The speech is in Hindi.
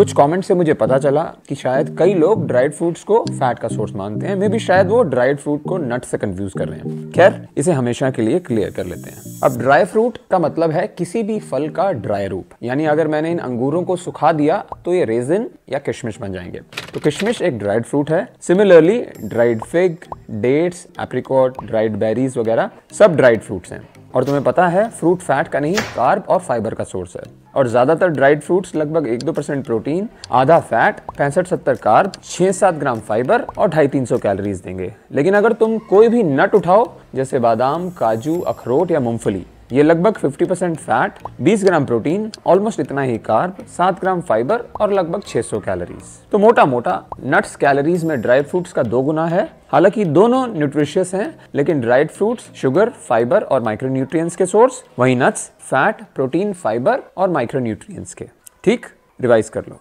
कुछ कमेंट से मुझे पता चला कि शायद कई लोग ड्राइड फ्रूट्स को फैट का सोर्स मानते हैं मे भी शायद वो ड्राइड फ्रूट को नट से कंफ्यूज कर रहे हैं खैर इसे हमेशा के लिए क्लियर कर लेते हैं अब ड्राई फ्रूट का मतलब है किसी भी फल का ड्राई रूप यानी अगर मैंने इन अंगूरों को सुखा दिया तो ये रेजिन या किशमिश बन जाएंगे तो किशमिश एक ड्राइड फ्रूट है similarly dried fig dates apricot dried berries वगैरह सब ड्राइड फ्रूट्स हैं और तुम्हें पता है फ्रूट फैट का नहीं कार्ब और फाइबर का सोर्स है और ज़्यादातर ड्राइड फ्रूट्स लगभग एक दो परसेंट प्रोटीन आधा फैट पैंसठ सत्तर कार्ब छह सात ग्राम फाइबर और ढाई तीन सौ कैलोरीज देंगे लेकिन अगर तुम कोई भी नट उठाओ जैसे बादाम काजू अखरोट या मूंगफली ये लगभग 50% फैट 20 ग्राम प्रोटीन ऑलमोस्ट इतना ही कार्ब 7 ग्राम फाइबर और लगभग 600 कैलोरीज तो मोटा मोटा नट्स कैलोरीज में ड्राई फ्रूट्स का दो गुना है हालांकि दोनों न्यूट्रिशियस हैं लेकिन ड्राइड फ्रूट्स शुगर फाइबर और माइक्रोन्यूट्रिएंट्स के सोर्स वहीं नट्स फैट प्रोटीन फाइबर और माइक्रोन्यूट्रिएंट्स के ठीक रिवाइज कर लो